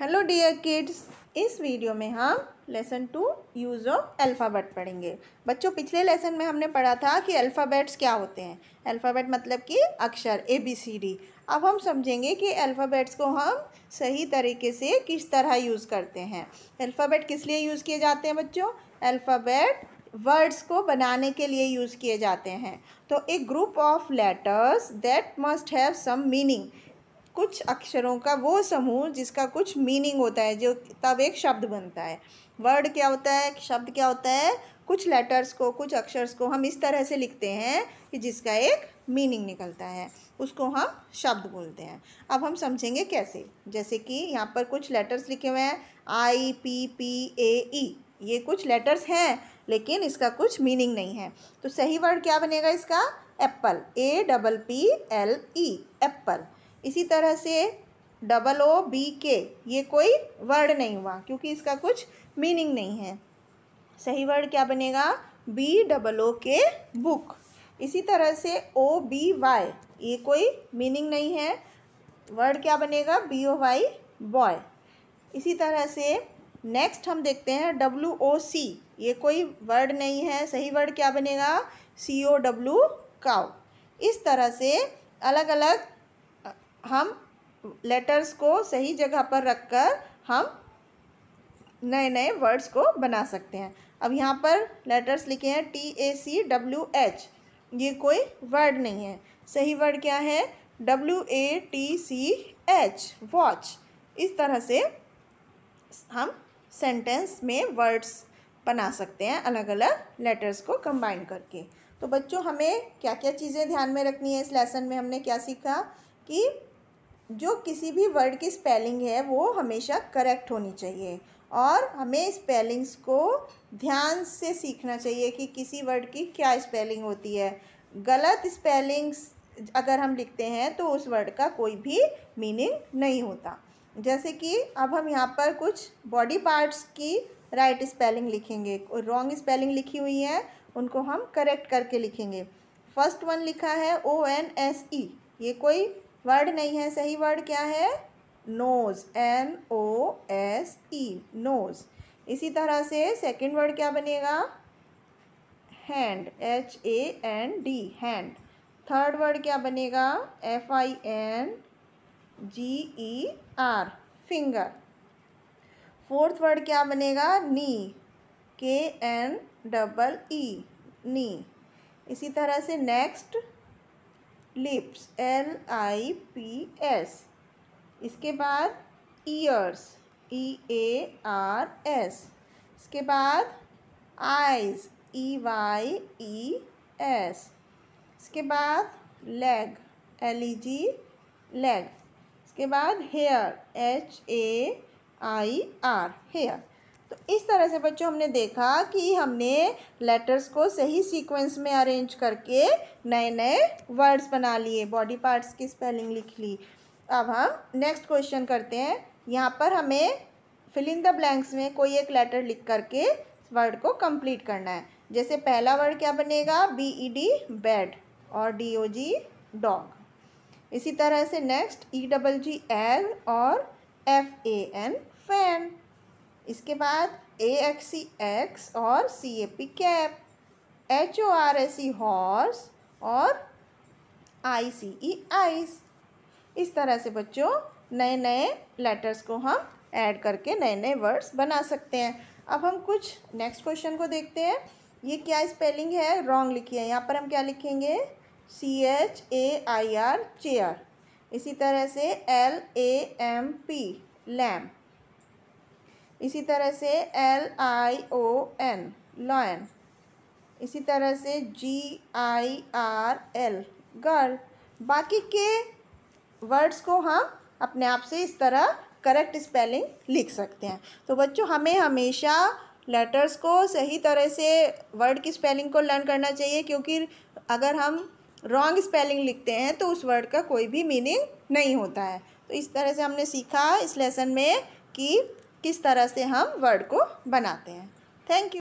hello dear kids इस video में हम lesson two use of alphabet पढ़ेंगे बच्चों पिछले लेसन में हमने पढ़ा था कि अल्फ़ाबेट्स क्या होते हैं अल्फ़ाबेट मतलब कि अक्षर ए बी सी डी अब हम समझेंगे कि अल्फ़ाबेट्स को हम सही तरीके से किस तरह यूज़ करते हैं अल्फ़ाबेट किस लिए यूज़ किए जाते हैं बच्चों अल्फ़ाबेट वर्ड्स को बनाने के लिए यूज़ किए जाते हैं तो a group of letters that must have some meaning कुछ अक्षरों का वो समूह जिसका कुछ मीनिंग होता है जो तब एक शब्द बनता है वर्ड क्या होता है शब्द क्या होता है कुछ लेटर्स को कुछ अक्षर्स को हम इस तरह से लिखते हैं कि जिसका एक मीनिंग निकलता है उसको हम शब्द बोलते हैं अब हम समझेंगे कैसे जैसे कि यहाँ पर कुछ लेटर्स लिखे हुए हैं आई पी पी ए ई ये कुछ लेटर्स हैं लेकिन इसका कुछ मीनिंग नहीं है तो सही वर्ड क्या बनेगा इसका apple A double P L E apple इसी तरह से डबल ओ बी के ये कोई वर्ड नहीं हुआ क्योंकि इसका कुछ मीनिंग नहीं है सही वर्ड क्या बनेगा बी डबल ओ के बुक इसी तरह से ओ बी वाई ये कोई मीनिंग नहीं है वर्ड क्या बनेगा बी ओ वाई बॉय इसी तरह से नेक्स्ट हम देखते हैं डब्ल्यू ओ सी ये कोई वर्ड नहीं है सही वर्ड क्या बनेगा सी ओ डब्ल्यू काउ इस तरह से अलग अलग हम लेटर्स को सही जगह पर रखकर हम नए नए वर्ड्स को बना सकते हैं अब यहाँ पर लेटर्स लिखे हैं T A C W H ये कोई वर्ड नहीं है सही वर्ड क्या है W A T C H watch इस तरह से हम सेंटेंस में वर्ड्स बना सकते हैं अलग अलग लेटर्स को कंबाइन करके तो बच्चों हमें क्या क्या चीज़ें ध्यान में रखनी है इस लेसन में हमने क्या सीखा कि जो किसी भी वर्ड की स्पेलिंग है वो हमेशा करेक्ट होनी चाहिए और हमें स्पेलिंग्स को ध्यान से सीखना चाहिए कि किसी वर्ड की क्या स्पेलिंग होती है गलत स्पेलिंग्स अगर हम लिखते हैं तो उस वर्ड का कोई भी मीनिंग नहीं होता जैसे कि अब हम यहाँ पर कुछ बॉडी पार्ट्स की राइट right स्पेलिंग लिखेंगे और रॉन्ग स्पेलिंग लिखी हुई है उनको हम करेक्ट करके लिखेंगे फर्स्ट वन लिखा है ओ एन एस ई ये कोई वर्ड नहीं है सही वर्ड क्या है nose N O S E nose इसी तरह से सेकेंड वर्ड क्या बनेगा hand H A N D hand third word क्या बनेगा F I N G E R finger fourth word क्या बनेगा नी के एन डबल ई नी इसी तरह से next lips L I P S इसके बाद ears E A R S इसके बाद eyes E Y E S इसके बाद leg L E G leg इसके बाद hair H A I R hair तो इस तरह से बच्चों हमने देखा कि हमने लेटर्स को सही सीक्वेंस में अरेंज करके नए नए वर्ड्स बना लिए बॉडी पार्ट्स की स्पेलिंग लिख ली अब हम नेक्स्ट क्वेश्चन करते हैं यहाँ पर हमें फिलिंग द ब्लैंक्स में कोई एक लेटर लिख करके वर्ड को कंप्लीट करना है जैसे पहला वर्ड क्या बनेगा बी ई डी बेड और डी ओ जी डॉग इसी तरह से next E double G L और एफ ए एन फैन इसके बाद ए एक्स सी एक्स और C A P cap H O R S E horse और I C E ice इस तरह से बच्चों नए नए लेटर्स को हम ऐड करके नए नए वर्ड्स बना सकते हैं अब हम कुछ नेक्स्ट क्वेश्चन को देखते हैं ये क्या स्पेलिंग है रॉन्ग लिखी है यहाँ पर हम क्या लिखेंगे C H A I R chair इसी तरह से L A M P lamp इसी तरह से L I O N lion इसी तरह से G I R L girl बाकी के वर्ड्स को हम अपने आप से इस तरह करेक्ट स्पेलिंग लिख सकते हैं तो बच्चों हमें हमेशा लेटर्स को सही तरह से वर्ड की स्पेलिंग को लर्न करना चाहिए क्योंकि अगर हम रॉन्ग स्पेलिंग लिखते हैं तो उस वर्ड का कोई भी मीनिंग नहीं होता है तो इस तरह से हमने सीखा इस लेसन में कि किस तरह से हम वर्ड को बनाते हैं थैंक यू